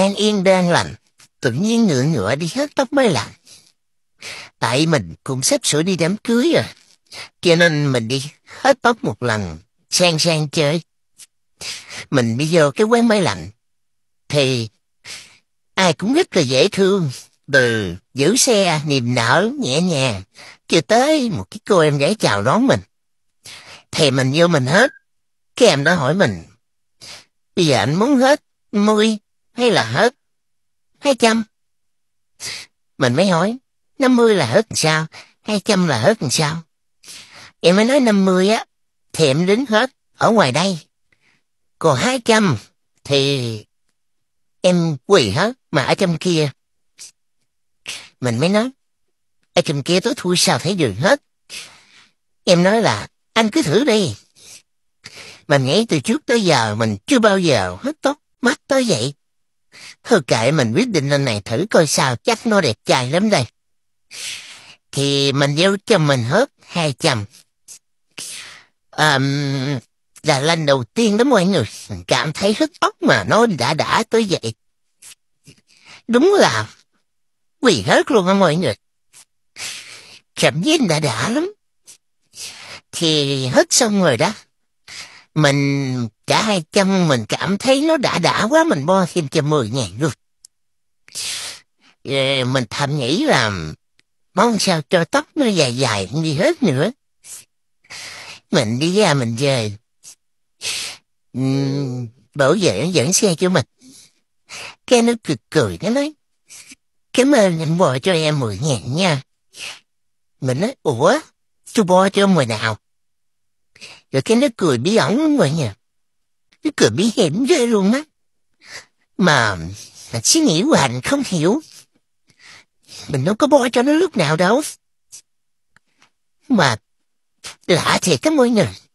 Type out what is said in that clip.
An Yên đang lành, tự nhiên ngựa ngựa đi hết tóc mới lạnh. Tại mình cũng sắp sửa đi đám cưới rồi, cho nên mình đi hết tóc một lần, sang sang chơi. Mình bây giờ cái quán máy lạnh, thì ai cũng rất là dễ thương, từ giữ xe niềm nở nhẹ nhàng, cho tới một cái cô em gái chào đón mình. Thì mình vô mình hết, cái em đó hỏi mình, bây giờ anh muốn hết môi hay là hết? Hai trăm. Mình mới hỏi, năm mươi là hết làm sao? Hai trăm là hết làm sao? Em mới nói năm mươi á, thì em đính hết ở ngoài đây. Còn hai trăm thì em quỳ hết mà ở trong kia. Mình mới nói, ở trong kia tối thui sao thấy đường hết. Em nói là, anh cứ thử đi. Mình nghĩ từ trước tới giờ mình chưa bao giờ hết tốt mắt tới vậy. Thôi kệ mình quyết định lên này thử coi sao chắc nó đẹp trai lắm đây. Thì mình yêu cho mình hết hai trăm. Um, là lần đầu tiên đó mọi người cảm thấy hết óc mà nó đã đã tới vậy. Đúng là quỳ hết luôn á mọi người. Cảm giác đã đã lắm. Thì hết xong rồi đó. Mình trả hai trăm mình cảm thấy nó đã đã quá mình bo thêm cho mười ngàn luôn. mình thầm nghĩ là mong sao cho tóc nó dài dài không đi hết nữa. Mình đi ra mình về. Ừ, bảo vệ nó dẫn xe cho mình. Cái nó cười cười nó nói Cảm ơn anh bò cho em mười ngàn nha. Mình nói, ủa, chú bò cho mười nào? rồi cái nó cười bí ống rồi nha. cái cười bí hiểm ghê luôn á. Mà xin nghĩ của Hạnh không hiểu. Mình đâu có bỏ cho nó lúc nào đâu. Mà lạ thiệt cái môi này.